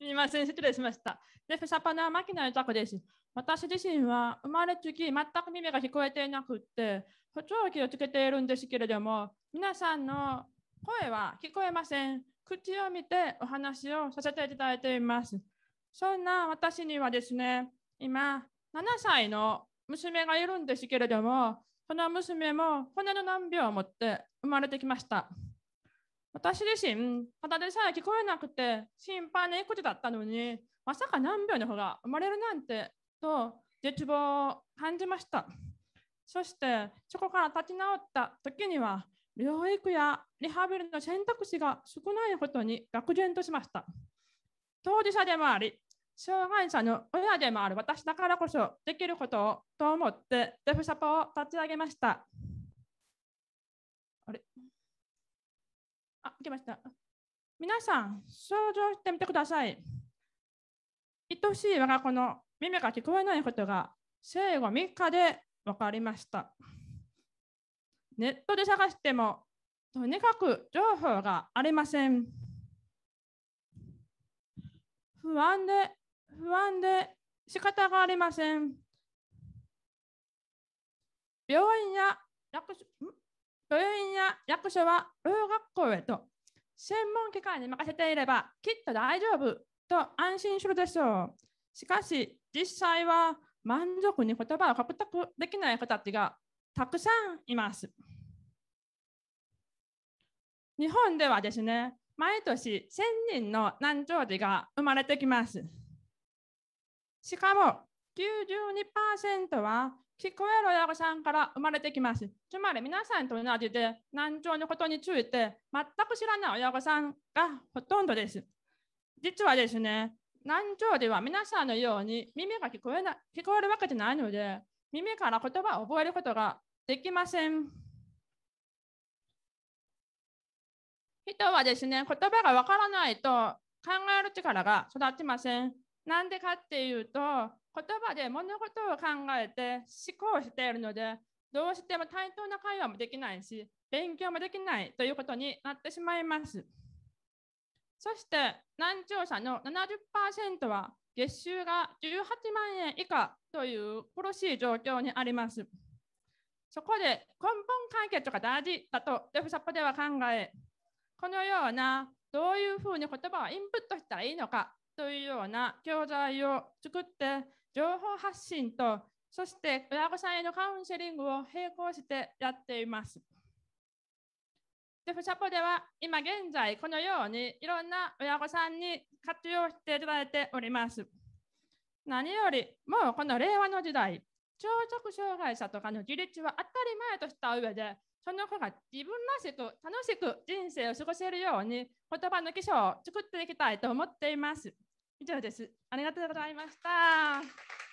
すみません、失礼しました。レフ・サパナー・マキナタコです。私自身は生まれつき全く耳が聞こえていなくて、補聴器をつけているんですけれども、皆さんの声は聞こえません。口を見てお話をさせていただいています。そんな私にはですね、今、7歳の娘がいるんですけれども、その娘も骨の難病を持って生まれてきました。私自身、ただでさえ聞こえなくて心配な育児だったのに、まさか難病の子が生まれるなんてと絶望を感じました。そして、そこから立ち直った時には、療育やリハビリの選択肢が少ないことに愕然としました。当事者でもあり、障害者の親でもある私だからこそできることをと思って、デフサポを立ち上げました。来ました。皆さん、想像してみてください。愛しい我が子の耳が聞こえないことが生後3日で分かりました。ネットで探しても、とにかく情報がありません。不安で、不安で仕方がありません。病院や病院や役所は老学校へと専門機関に任せていればきっと大丈夫と安心するでしょう。しかし実際は満足に言葉を獲得できない子たちがたくさんいます。日本ではですね、毎年1000人の難聴児が生まれてきます。しかも92%は聞こえる親御さんから生まれてきます。つまり皆さんと同じで難聴のことについて全く知らない親御さんがほとんどです。実はですね、難聴では皆さんのように耳が聞こえな聞こえるわけじゃないので、耳から言葉を覚えることができません。人はですね、言葉がわからないと考える力が育ちません。なんでかっていうと、言葉で物事を考えて思考しているので、どうしても対等な会話もできないし、勉強もできないということになってしまいます。そして、難聴者の70%は月収が18万円以下という苦しい状況にあります。そこで根本解決が大事だとデフサポでは考え、このようなどういうふうに言葉をインプットしたらいいのかというような教材を作って情報発信とそして親御さんへのカウンセリングを並行してやっています。で、フシャポでは今現在このようにいろんな親御さんに活用していただいております。何よりもうこの令和の時代、聴覚障害者とかの自立は当たり前とした上で、その子が自分らしく楽しく人生を過ごせるように言葉の基礎を作っていきたいと思っています。以上です。ありがとうございました。